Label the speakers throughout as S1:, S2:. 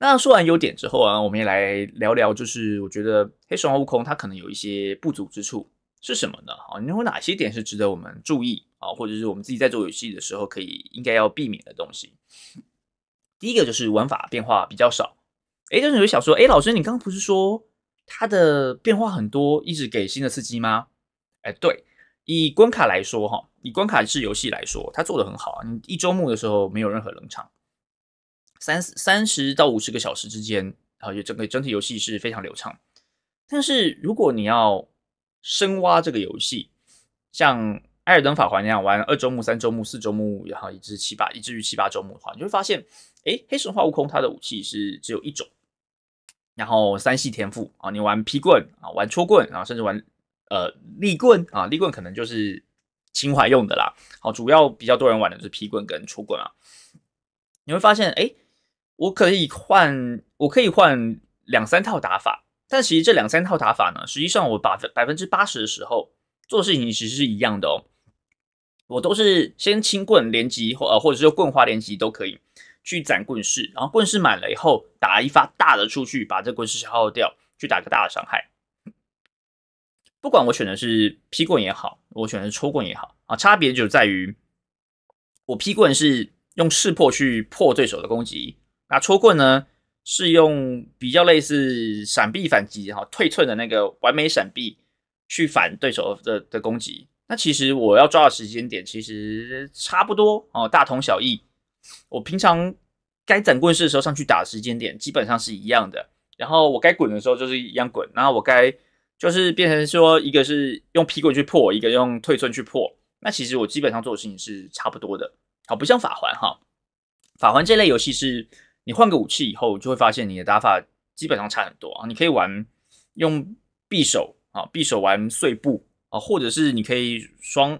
S1: 那说完优点之后啊，我们也来聊聊，就是我觉得《黑神话：悟空》它可能有一些不足之处是什么呢？啊，你有哪些点是值得我们注意啊，或者是我们自己在做游戏的时候可以应该要避免的东西？第一个就是玩法变化比较少。哎，就是有想说，哎，老师，你刚刚不是说它的变化很多，一直给新的刺激吗？哎，对，以关卡来说哈，以关卡式游戏来说，它做的很好啊。你一周末的时候没有任何冷场。三三十到五十个小时之间，然后就整个整体游戏是非常流畅。但是如果你要深挖这个游戏，像《艾尔登法环》那样玩二周目、三周目、四周目，然后以至七八，以至于七八周目的话，你会发现，哎，黑神话悟空它的武器是只有一种，然后三系天赋啊，你玩劈棍啊，玩戳棍啊，甚至玩呃立棍啊，立棍可能就是情怀用的啦。好，主要比较多人玩的是劈棍跟戳棍啊，你会发现，哎。我可以换，我可以换两三套打法，但其实这两三套打法呢，实际上我把百分之八十的时候做事情其实是一样的哦。我都是先轻棍连击或呃，或者说棍花连击都可以去攒棍势，然后棍势满了以后打一发大的出去，把这棍势消耗掉，去打个大的伤害。不管我选的是劈棍也好，我选的是抽棍也好啊，差别就在于我劈棍是用势破去破对手的攻击。那戳棍呢，是用比较类似闪避反击哈退寸的那个完美闪避去反对手的的攻击。那其实我要抓的时间点其实差不多哦，大同小异。我平常该展棍式的时候上去打时间点基本上是一样的。然后我该滚的时候就是一样滚。然后我该就是变成说一个是用劈棍去破，一个用退寸去破。那其实我基本上做的事情是差不多的。好，不像法环哈，法环这类游戏是。你换个武器以后，就会发现你的打法基本上差很多啊！你可以玩用匕首啊，匕首玩碎步啊，或者是你可以双，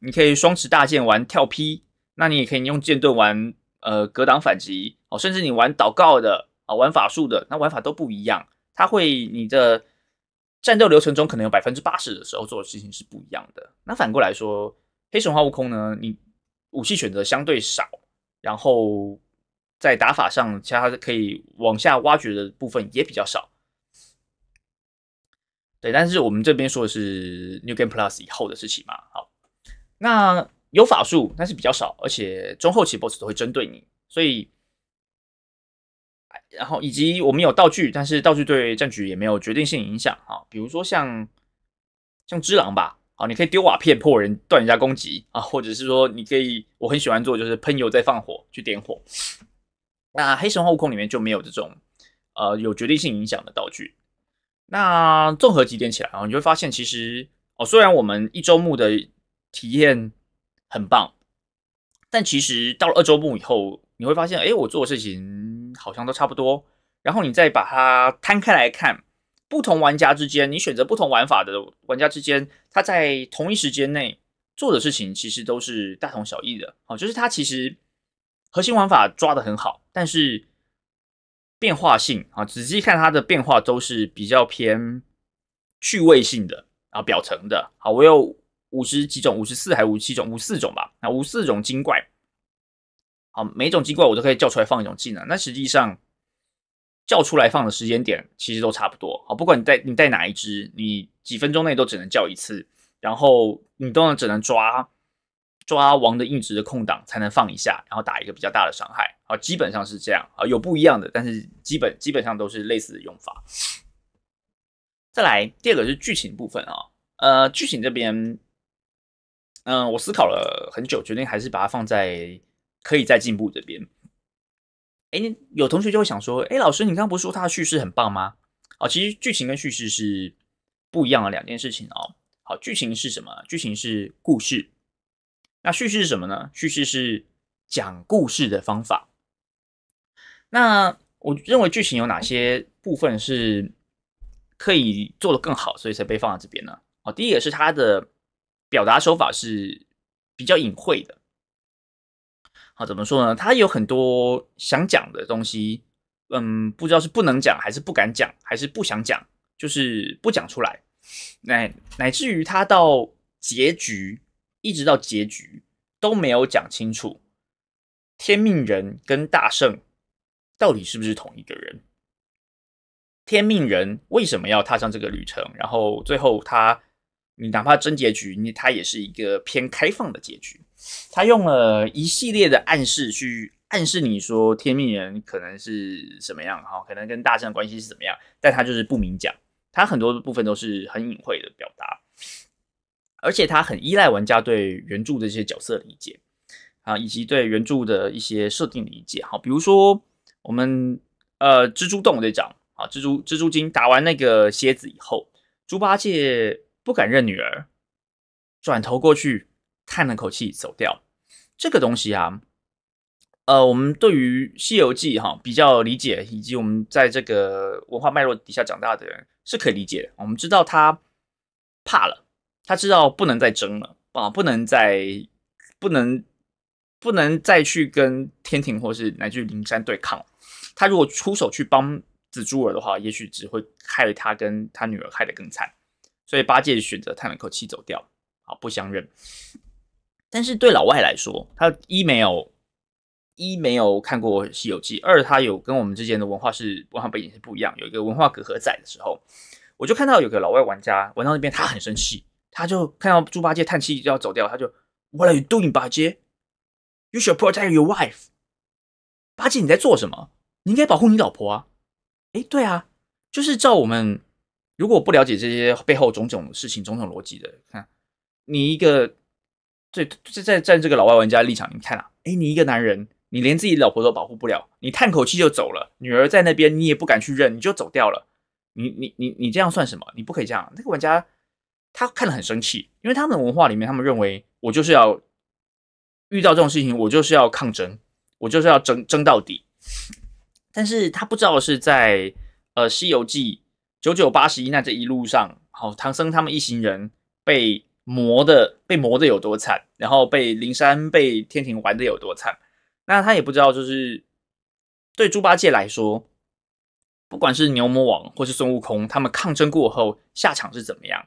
S1: 你可以双持大剑玩跳劈，那你也可以用剑盾玩呃格挡反击哦，甚至你玩祷告的啊，玩法术的，那玩法都不一样。它会你的战斗流程中，可能有百分之八十的时候做的事情是不一样的。那反过来说，黑神话悟空呢，你武器选择相对少，然后。在打法上，其他可以往下挖掘的部分也比较少。对，但是我们这边说的是 n e w g a m e Plus 以后的事情嘛？好，那有法术，但是比较少，而且中后期 Boss 都会针对你，所以，然后以及我们有道具，但是道具对战局也没有决定性影响啊。比如说像像只狼吧，好，你可以丢瓦片破人，断人家攻击啊，或者是说你可以，我很喜欢做就是喷油再放火去点火。那《黑神话：悟空》里面就没有这种，呃，有决定性影响的道具。那综合几点起来啊，你会发现，其实哦，虽然我们一周目的体验很棒，但其实到了二周目以后，你会发现，哎，我做的事情好像都差不多。然后你再把它摊开来看，不同玩家之间，你选择不同玩法的玩家之间，他在同一时间内做的事情，其实都是大同小异的。哦，就是他其实核心玩法抓的很好。但是变化性啊，仔细看它的变化都是比较偏趣味性的啊，表层的。好，我有五十几种，五十四还五七种，五四种吧。那五四种精怪，好，每种精怪我都可以叫出来放一种技能。那实际上叫出来放的时间点其实都差不多。好，不管你带你带哪一只，你几分钟内都只能叫一次。然后你都能只能抓抓王的硬直的空档才能放一下，然后打一个比较大的伤害。基本上是这样啊，有不一样的，但是基本基本上都是类似的用法。再来第二个是剧情部分啊，呃，剧情这边，嗯，我思考了很久，决定还是把它放在可以再进步这边。哎，有同学就会想说，哎，老师，你刚刚不是说他的叙事很棒吗？啊，其实剧情跟叙事是不一样的两件事情哦。好，剧情是什么？剧情是故事。那叙事是什么呢？叙事是讲故事的方法。那我认为剧情有哪些部分是可以做的更好，所以才被放在这边呢？哦，第一个是它的表达手法是比较隐晦的。好，怎么说呢？他有很多想讲的东西，嗯，不知道是不能讲，还是不敢讲，还是不想讲，就是不讲出来。乃乃至于他到结局，一直到结局都没有讲清楚天命人跟大圣。到底是不是同一个人？天命人为什么要踏上这个旅程？然后最后他，你哪怕真结局，你他也是一个偏开放的结局。他用了一系列的暗示去暗示你说天命人可能是什么样哈，可能跟大圣的关系是怎么样，但他就是不明讲，他很多部分都是很隐晦的表达，而且他很依赖玩家对原著的一些角色理解啊，以及对原著的一些设定理解哈，比如说。我们呃，蜘蛛洞队长啊，蜘蛛蜘蛛精打完那个蝎子以后，猪八戒不敢认女儿，转头过去叹了口气走掉。这个东西啊，呃，我们对于《西游记》哈比较理解，以及我们在这个文化脉络底下长大的人是可以理解的。我们知道他怕了，他知道不能再争了啊，不能再不能不能再去跟天庭或是乃至灵山对抗。他如果出手去帮紫珠儿的话，也许只会害他跟他女儿害得更惨，所以八戒选择叹了口气走掉，啊，不相认。但是对老外来说，他一没有一没有看过《西游记》，二他有跟我们之间的文化是文化背景是不一样，有一个文化隔阂在的时候，我就看到有个老外玩家玩到那边，他很生气，他就看到猪八戒叹气就要走掉，他就 What are you doing, 八戒？You should protect your wife。八戒你在做什么？你应该保护你老婆啊！哎，对啊，就是照我们，如果不了解这些背后种种事情、种种逻辑的，看你一个，对，在在在这个老外玩家的立场，你看啊，哎，你一个男人，你连自己老婆都保护不了，你叹口气就走了，女儿在那边你也不敢去认，你就走掉了，你你你你这样算什么？你不可以这样。那个玩家他看了很生气，因为他们文化里面，他们认为我就是要遇到这种事情，我就是要抗争，我就是要争争到底。但是他不知道是在呃《西游记》九九八十一难这一路上，好唐僧他们一行人被磨的被磨的有多惨，然后被灵山被天庭玩的有多惨。那他也不知道，就是对猪八戒来说，不管是牛魔王或是孙悟空，他们抗争过后下场是怎么样？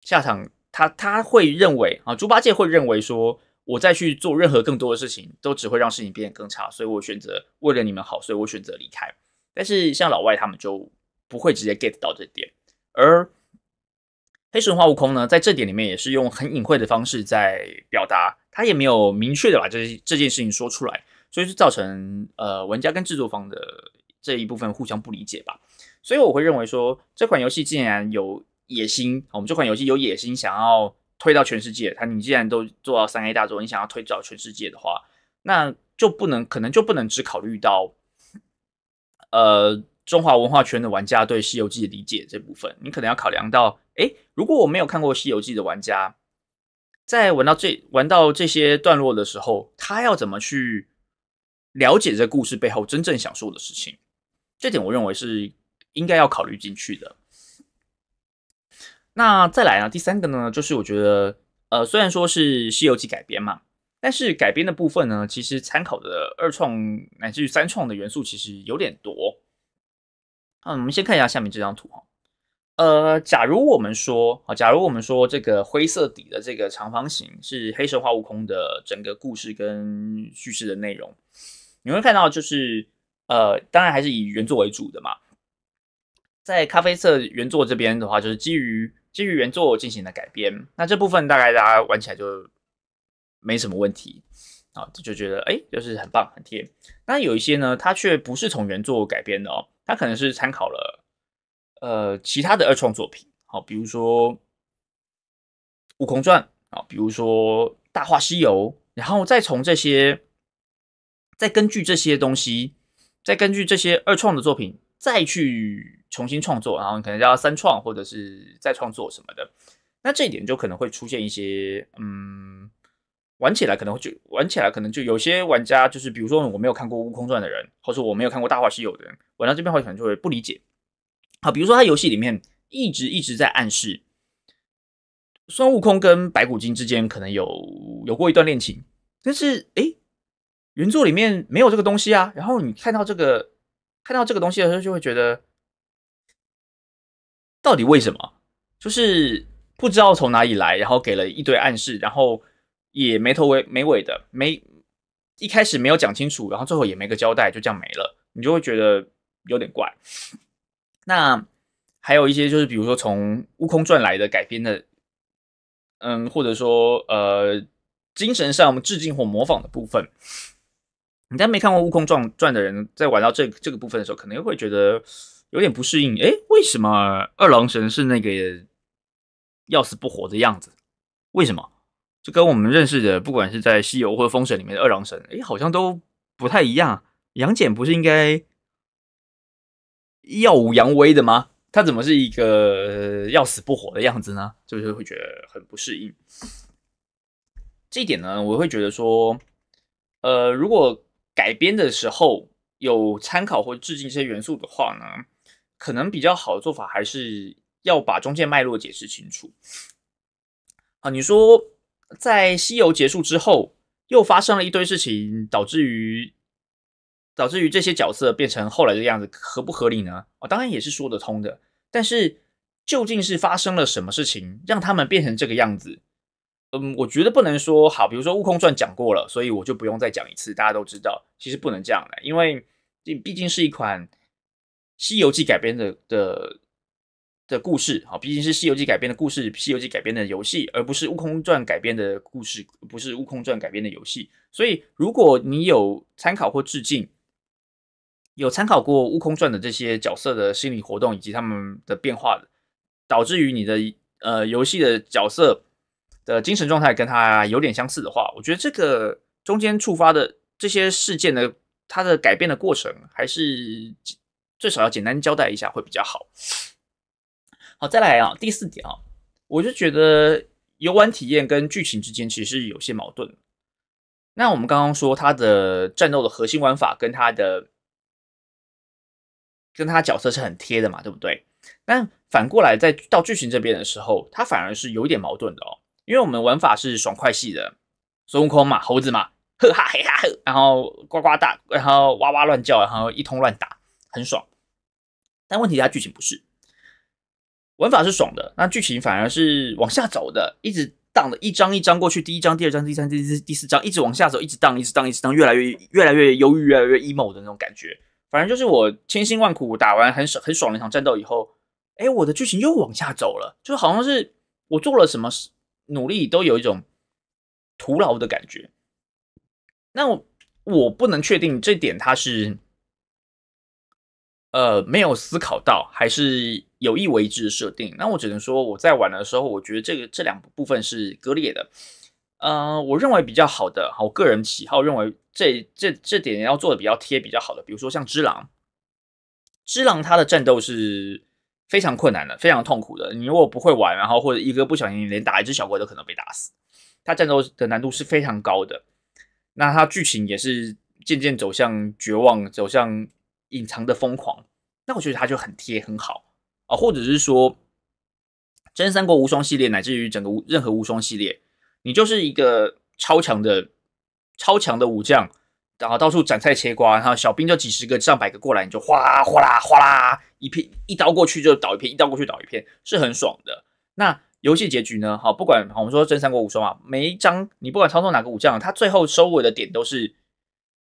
S1: 下场他他会认为啊，猪八戒会认为说。我再去做任何更多的事情，都只会让事情变得更差，所以我选择为了你们好，所以我选择离开。但是像老外他们就不会直接 get 到这点，而《黑神话：悟空》呢，在这点里面也是用很隐晦的方式在表达，他也没有明确的把这这件事情说出来，所以就造成呃玩家跟制作方的这一部分互相不理解吧。所以我会认为说，这款游戏既然有野心，我们这款游戏有野心，想要。推到全世界，他你既然都做到三 A 大作，你想要推到全世界的话，那就不能，可能就不能只考虑到，呃，中华文化圈的玩家对《西游记》的理解这部分，你可能要考量到，哎，如果我没有看过《西游记》的玩家，在玩到这玩到这些段落的时候，他要怎么去了解这故事背后真正想说的事情？这点我认为是应该要考虑进去的。那再来啊，第三个呢，就是我觉得，呃，虽然说是《西游记》改编嘛，但是改编的部分呢，其实参考的二创乃至于三创的元素其实有点多。嗯，我们先看一下下面这张图哈。呃，假如我们说啊，假如我们说这个灰色底的这个长方形是黑神话悟空的整个故事跟叙事的内容，你会看到就是，呃，当然还是以原作为主的嘛。在咖啡色原作这边的话，就是基于。基于原作进行了改编，那这部分大概大家玩起来就没什么问题啊，就觉得哎就是很棒很贴。那有一些呢，它却不是从原作改编的哦，它可能是参考了呃其他的二创作品，好，比如说《悟空传》啊，比如说《大话西游》，然后再从这些，再根据这些东西，再根据这些二创的作品，再去。重新创作，然后可能叫三创或者是再创作什么的，那这一点就可能会出现一些，嗯，玩起来可能会就玩起来可能就有些玩家就是，比如说我没有看过《悟空传》的人，或者我没有看过《大话西游》的人，玩到这边可能就会不理解。好，比如说他游戏里面一直一直在暗示孙悟空跟白骨精之间可能有有过一段恋情，但是诶，原作里面没有这个东西啊。然后你看到这个看到这个东西的时候，就会觉得。到底为什么？就是不知道从哪里来，然后给了一堆暗示，然后也没头尾没尾的，没一开始没有讲清楚，然后最后也没个交代，就这样没了，你就会觉得有点怪。那还有一些就是，比如说从《悟空传》来的改编的，嗯，或者说呃，精神上致敬或模仿的部分，你在没看过《悟空传》传的人，在玩到这这个部分的时候，可能会觉得。有点不适应，哎，为什么二郎神是那个要死不活的样子？为什么？就跟我们认识的，不管是在《西游》或《封神》里面的二郎神，哎，好像都不太一样。杨戬不是应该耀武扬威的吗？他怎么是一个要死不活的样子呢？就是会觉得很不适应。这一点呢，我会觉得说，呃，如果改编的时候有参考或致敬一些元素的话呢？可能比较好的做法还是要把中间脉络解释清楚。啊，你说在西游结束之后又发生了一堆事情，导致于导致于这些角色变成后来的样子，合不合理呢？哦，当然也是说得通的。但是究竟是发生了什么事情让他们变成这个样子？嗯，我觉得不能说好，比如说《悟空传》讲过了，所以我就不用再讲一次，大家都知道。其实不能这样来，因为这毕竟是一款。《西游记》改编的的的故事，好，毕竟是《西游记》改编的故事，《西游记》改编的游戏，而不是《悟空传》改编的故事，不是《悟空传》改编的游戏。所以，如果你有参考或致敬，有参考过《悟空传》的这些角色的心理活动以及他们的变化的，导致于你的呃游戏的角色的精神状态跟他有点相似的话，我觉得这个中间触发的这些事件的它的改变的过程还是。最少要简单交代一下会比较好。好，再来啊，第四点啊，我就觉得游玩体验跟剧情之间其实有些矛盾。那我们刚刚说它的战斗的核心玩法跟它的，跟它角色是很贴的嘛，对不对？但反过来在到剧情这边的时候，它反而是有点矛盾的哦，因为我们玩法是爽快系的，孙悟空嘛，猴子嘛，哈哈嘿哈，然后呱呱大，然后哇哇乱叫，然后一通乱打。很爽，但问题它剧情不是，玩法是爽的，那剧情反而是往下走的，一直荡的，一张一张过去，第一张、第二张、第三、第四、第四张，一直往下走，一直荡，一直荡，一直荡，越来越越来越忧郁，越来越 emo 的那种感觉。反正就是我千辛万苦打完很爽很爽的一场战斗以后，哎，我的剧情又往下走了，就好像是我做了什么努力都有一种徒劳的感觉。那我不能确定这点，它是。呃，没有思考到，还是有意为之的设定。那我只能说，我在玩的时候，我觉得这个这两部分是割裂的。呃，我认为比较好的，我个人喜好认为，这这这点要做的比较贴，比较好的，比如说像只狼，只狼它的战斗是非常困难的，非常痛苦的。你如果不会玩，然后或者一个不小心，连打一只小怪都可能被打死。它战斗的难度是非常高的。那它剧情也是渐渐走向绝望，走向。隐藏的疯狂，那我觉得他就很贴很好啊，或者是说《真三国无双》系列，乃至于整个无任何无双系列，你就是一个超强的超强的武将，然后到处斩菜切瓜，然后小兵就几十个上百个过来，你就哗啦哗啦哗啦一片，一刀过去就倒一片，一刀过去倒一片，是很爽的。那游戏结局呢？好，不管我们说《真三国无双》啊，每一张你不管操作哪个武将，他最后收尾的点都是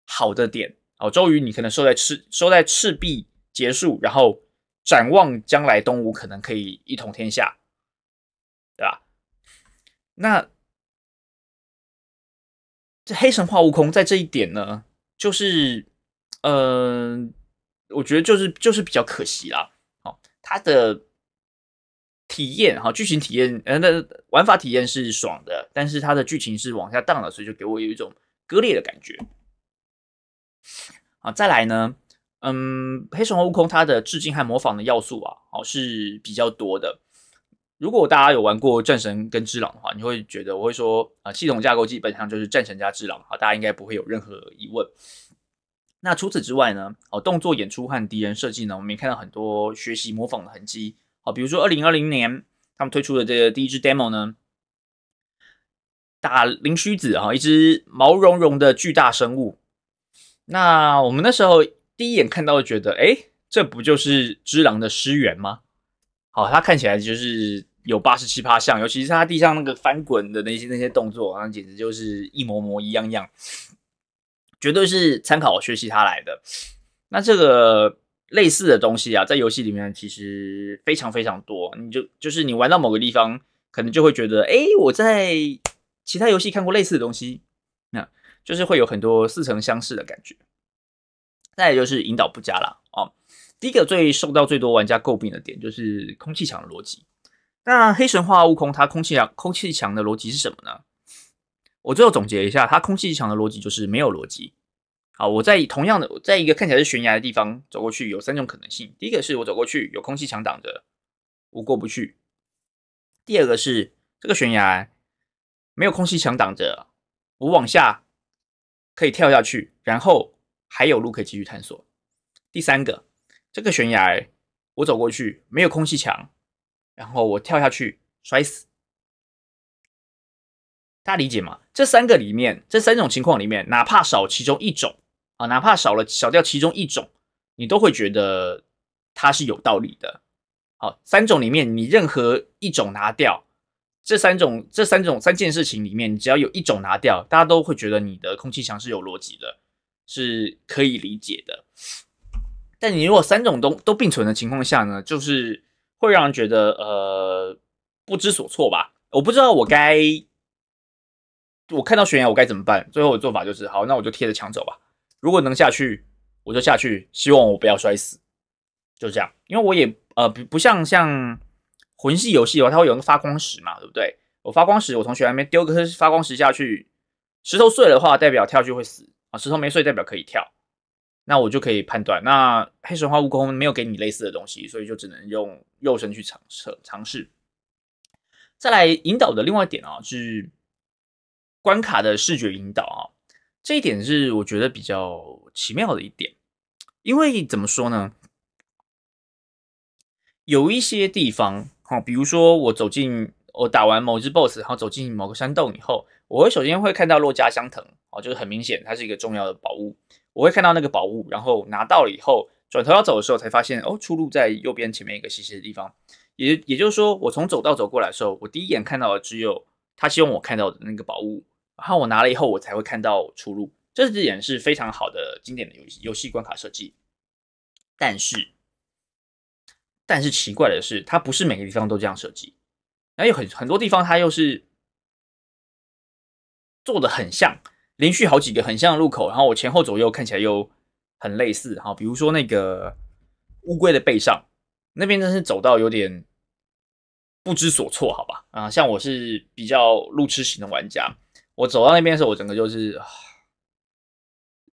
S1: 好的点。哦，周瑜，你可能收在赤，收在赤壁结束，然后展望将来，东吴可能可以一统天下，对吧？那这黑神话悟空在这一点呢，就是，呃，我觉得就是就是比较可惜啦。好，它的体验哈，剧情体验，呃，那玩法体验是爽的，但是它的剧情是往下荡了，所以就给我有一种割裂的感觉。啊，再来呢，嗯，黑神话悟空它的致敬和模仿的要素啊，哦，是比较多的。如果大家有玩过战神跟之狼的话，你会觉得我会说啊，系统架构基本上就是战神加之狼，好，大家应该不会有任何疑问。那除此之外呢，哦，动作演出和敌人设计呢，我们也看到很多学习模仿的痕迹。好，比如说二零二零年他们推出的这个第一支 demo 呢，打灵虚子啊，一只毛茸茸的巨大生物。那我们那时候第一眼看到，觉得哎，这不就是《只狼》的尸源吗？好，他看起来就是有八十七趴像，尤其是他地上那个翻滚的那些那些动作，那简直就是一模模一样样，绝对是参考学习他来的。那这个类似的东西啊，在游戏里面其实非常非常多，你就就是你玩到某个地方，可能就会觉得哎，我在其他游戏看过类似的东西，那。就是会有很多似曾相识的感觉，那也就是引导不佳啦，哦，第一个最受到最多玩家诟病的点就是空气墙的逻辑。那《黑神话：悟空》它空气墙、空气墙的逻辑是什么呢？我最后总结一下，它空气墙的逻辑就是没有逻辑。好，我在同样的，在一个看起来是悬崖的地方走过去，有三种可能性：第一个是我走过去有空气墙挡着，我过不去；第二个是这个悬崖没有空气墙挡着，我往下。可以跳下去，然后还有路可以继续探索。第三个，这个悬崖我走过去没有空气墙，然后我跳下去摔死。大家理解吗？这三个里面，这三种情况里面，哪怕少其中一种啊，哪怕少了少掉其中一种，你都会觉得它是有道理的。好，三种里面你任何一种拿掉。这三种这三种三件事情里面，只要有一种拿掉，大家都会觉得你的空气墙是有逻辑的，是可以理解的。但你如果三种都都并存的情况下呢，就是会让人觉得呃不知所措吧。我不知道我该我看到悬崖我该怎么办。最后的做法就是，好，那我就贴着墙走吧。如果能下去，我就下去。希望我不要摔死，就这样。因为我也呃不不像像。魂系游戏的话，它会有个发光石嘛，对不对？我发光石，我从悬崖边丢个发光石下去，石头碎的话，代表跳就去会死啊；石头没碎，代表可以跳。那我就可以判断。那黑神话悟空没有给你类似的东西，所以就只能用肉身去尝试尝试。再来引导的另外一点啊，是关卡的视觉引导啊，这一点是我觉得比较奇妙的一点，因为怎么说呢？有一些地方。好，比如说我走进，我打完某只 boss，然后走进某个山洞以后，我会首先会看到洛迦香藤，哦，就是很明显它是一个重要的宝物，我会看到那个宝物，然后拿到了以后，转头要走的时候才发现，哦，出路在右边前面一个细细的地方，也也就是说，我从走道走过来的时候，我第一眼看到的只有他希望我看到的那个宝物，然后我拿了以后，我才会看到出路，这一点是非常好的经典的游戏游戏关卡设计，但是。但是奇怪的是，它不是每个地方都这样设计，然后有很很多地方它又是做的很像，连续好几个很像的路口，然后我前后左右看起来又很类似，哈，比如说那个乌龟的背上，那边真是走到有点不知所措，好吧，啊，像我是比较路痴型的玩家，我走到那边的时候，我整个就是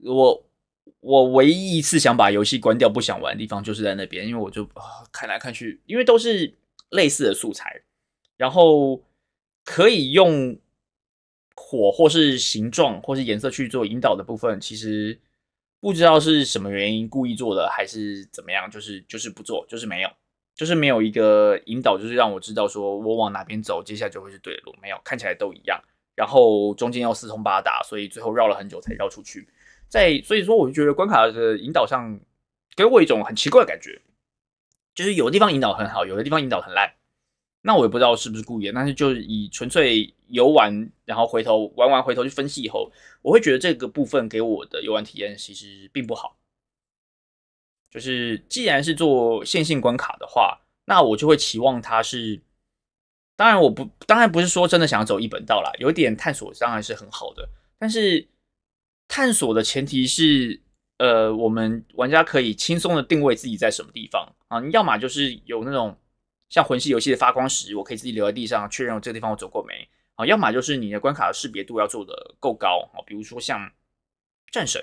S1: 我。我唯一一次想把游戏关掉、不想玩的地方就是在那边，因为我就看来看去，因为都是类似的素材，然后可以用火或是形状或是颜色去做引导的部分，其实不知道是什么原因故意做的还是怎么样，就是就是不做，就是没有，就是没有一个引导，就是让我知道说我往哪边走，接下来就会是对的路，没有，看起来都一样，然后中间要四通八达，所以最后绕了很久才绕出去。在所以说，我就觉得关卡的引导上给我一种很奇怪的感觉，就是有的地方引导很好，有的地方引导很烂。那我也不知道是不是故意，但是就是以纯粹游玩，然后回头玩完回头去分析以后，我会觉得这个部分给我的游玩体验其实并不好。就是既然是做线性关卡的话，那我就会期望它是，当然我不当然不是说真的想要走一本道了，有一点探索当然是很好的，但是。探索的前提是，呃，我们玩家可以轻松的定位自己在什么地方啊。你要么就是有那种像魂系游戏的发光石，我可以自己留在地上确认我这个地方我走过没啊；要么就是你的关卡的识别度要做的够高啊。比如说像战神，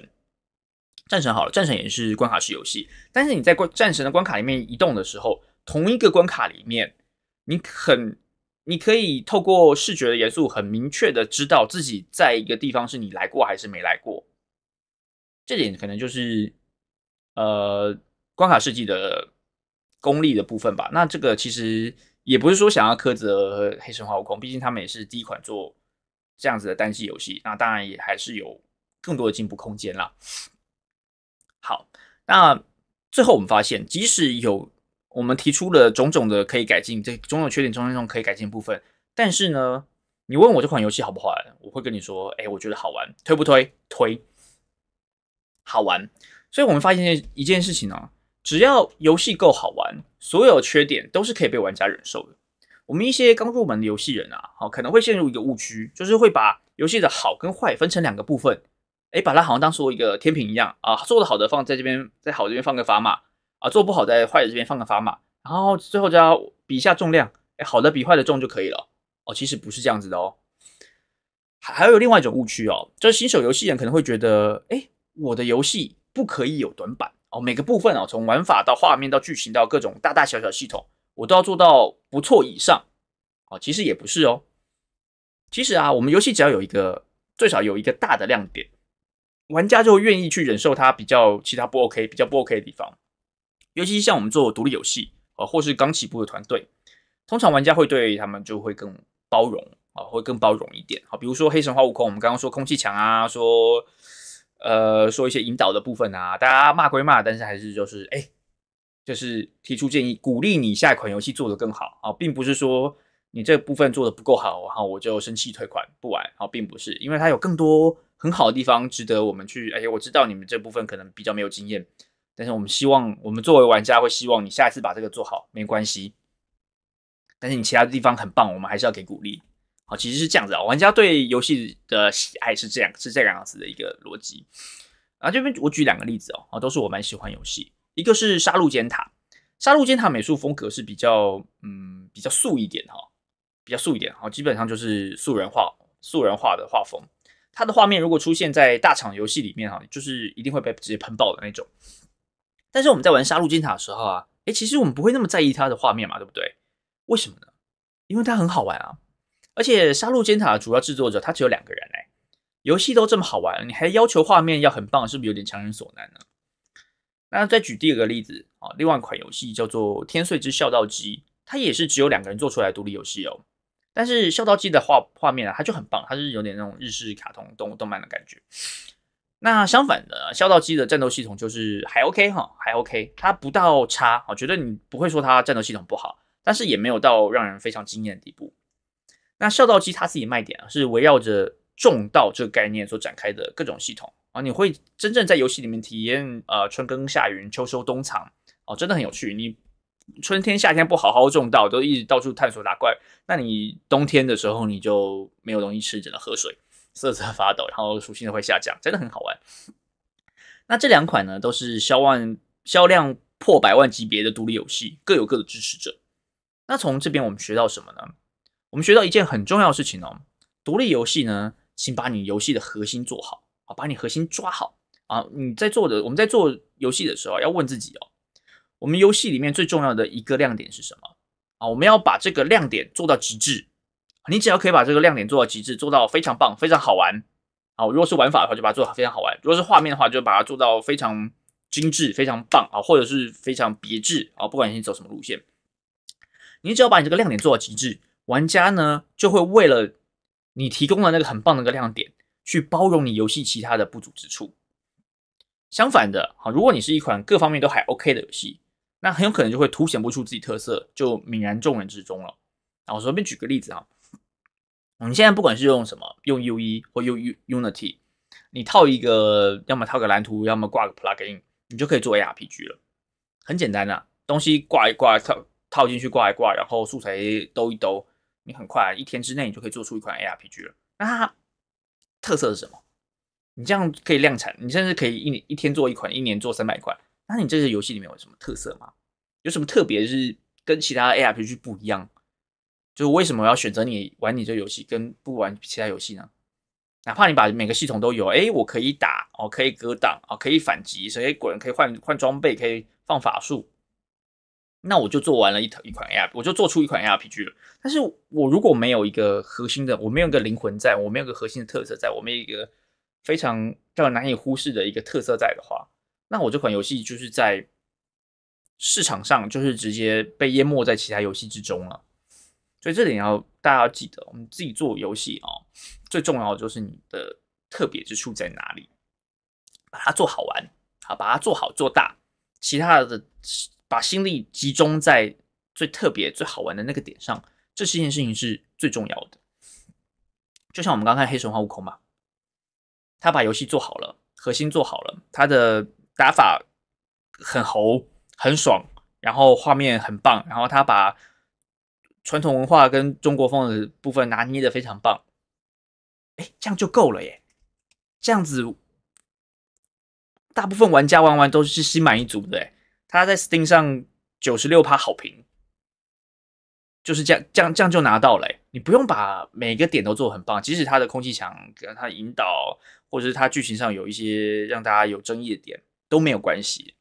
S1: 战神好了，战神也是关卡式游戏，但是你在关战神的关卡里面移动的时候，同一个关卡里面你很。你可以透过视觉的元素，很明确的知道自己在一个地方是你来过还是没来过，这点可能就是呃关卡设计的功力的部分吧。那这个其实也不是说想要苛责《黑神话：悟空》，毕竟他们也是第一款做这样子的单机游戏，那当然也还是有更多的进步空间啦。好，那最后我们发现，即使有。我们提出了种种的可以改进，这种种缺点，种种可以改进部分。但是呢，你问我这款游戏好不好，玩，我会跟你说，哎，我觉得好玩，推不推？推，好玩。所以我们发现一件事情啊，只要游戏够好玩，所有缺点都是可以被玩家忍受的。我们一些刚入门的游戏人啊，好可能会陷入一个误区，就是会把游戏的好跟坏分成两个部分，哎，把它好像当做一个天平一样啊，做的好的放在这边，在好这边放个砝码。啊，做不好在坏的这边放个砝码，然后最后就要比一下重量，哎，好的比坏的重就可以了。哦，其实不是这样子的哦。还还有另外一种误区哦，就是新手游戏人可能会觉得，哎，我的游戏不可以有短板哦，每个部分哦，从玩法到画面到剧情到各种大大小小系统，我都要做到不错以上。哦，其实也不是哦。其实啊，我们游戏只要有一个，最少有一个大的亮点，玩家就愿意去忍受它比较其他不 OK、比较不 OK 的地方。尤其像我们做独立游戏啊，或是刚起步的团队，通常玩家会对他们就会更包容啊，会更包容一点。好，比如说《黑神话：悟空》，我们刚刚说空气墙啊，说呃说一些引导的部分啊，大家骂归骂，但是还是就是哎，就是提出建议，鼓励你下一款游戏做得更好啊，并不是说你这部分做得不够好，然后我就生气退款不玩啊，并不是，因为它有更多很好的地方值得我们去。哎、我知道你们这部分可能比较没有经验。但是我们希望，我们作为玩家会希望你下一次把这个做好，没关系。但是你其他的地方很棒，我们还是要给鼓励。好，其实是这样子啊，玩家对游戏的喜爱是这样，是这个样子的一个逻辑。啊，这边我举两个例子哦，啊，都是我蛮喜欢游戏。一个是《杀戮尖塔》，《杀戮尖塔》美术风格是比较，嗯，比较素一点哈，比较素一点哈，基本上就是素人画、素人画的画风。它的画面如果出现在大厂游戏里面哈，就是一定会被直接喷爆的那种。但是我们在玩《杀戮尖塔》的时候啊，哎，其实我们不会那么在意它的画面嘛，对不对？为什么呢？因为它很好玩啊，而且《杀戮尖塔》的主要制作者他只有两个人嘞。游戏都这么好玩你还要求画面要很棒，是不是有点强人所难呢？那再举第二个例子啊，另外一款游戏叫做《天岁之孝道机》，它也是只有两个人做出来独立游戏哦。但是《孝道机》的画画面啊，它就很棒，它是有点那种日式卡通动动漫的感觉。那相反的，笑道机的战斗系统就是还 OK 哈，还 OK，它不到差，我觉得你不会说它战斗系统不好，但是也没有到让人非常惊艳的地步。那孝道机它自己卖点啊，是围绕着重道这个概念所展开的各种系统啊，你会真正在游戏里面体验，呃，春耕夏耘秋收冬藏，哦，真的很有趣。你春天夏天不好好种道，都一直到处探索打怪，那你冬天的时候你就没有东西吃，只能喝水。瑟瑟发抖，然后属性会下降，真的很好玩。那这两款呢，都是销万销量破百万级别的独立游戏，各有各的支持者。那从这边我们学到什么呢？我们学到一件很重要的事情哦，独立游戏呢，请把你游戏的核心做好啊，把你核心抓好啊。你在做的，我们在做游戏的时候要问自己哦，我们游戏里面最重要的一个亮点是什么啊？我们要把这个亮点做到极致。你只要可以把这个亮点做到极致，做到非常棒、非常好玩，啊，如果是玩法的话，就把它做到非常好玩；如果是画面的话，就把它做到非常精致、非常棒啊，或者是非常别致啊。不管你是走什么路线，你只要把你这个亮点做到极致，玩家呢就会为了你提供的那个很棒的那个亮点，去包容你游戏其他的不足之处。相反的，好，如果你是一款各方面都还 OK 的游戏，那很有可能就会凸显不出自己特色，就泯然众人之中了。啊，我随便举个例子哈。你现在不管是用什么，用 UE 或用 Unity，你套一个，要么套个蓝图，要么挂个 Plugin，你就可以做 ARPG 了，很简单啊，东西挂一挂，套套进去挂一挂，然后素材兜一兜，你很快一天之内你就可以做出一款 ARPG 了。那它特色是什么？你这样可以量产，你甚至可以一一天做一款，一年做三百款。那你这个游戏里面有什么特色吗？有什么特别是跟其他 ARPG 不一样？就是为什么要选择你玩你这游戏，跟不玩其他游戏呢？哪怕你把每个系统都有，哎，我可以打哦，可以格挡哦，可以反击，所以滚，可以换换装备，可以放法术，那我就做完了一一款 App，我就做出一款 RPG 了。但是我如果没有一个核心的，我没有个灵魂在，我没有个核心的特色在，我没有一个非常叫人难以忽视的一个特色在的话，那我这款游戏就是在市场上就是直接被淹没在其他游戏之中了。所以这点要大家要记得，我们自己做游戏啊，最重要的就是你的特别之处在哪里，把它做好玩，好把它做好做大，其他的把心力集中在最特别最好玩的那个点上，这四件事情是最重要的。就像我们刚看《黑神话：悟空》嘛，他把游戏做好了，核心做好了，他的打法很猴很爽，然后画面很棒，然后他把。传统文化跟中国风的部分拿捏的非常棒，哎，这样就够了耶！这样子，大部分玩家玩完都是心满意足的。哎，他在 Steam 上九十六趴好评，就是这样，这样这样就拿到了。你不用把每个点都做很棒，即使他的空气墙、给他引导，或者是他剧情上有一些让大家有争议的点，都没有关系。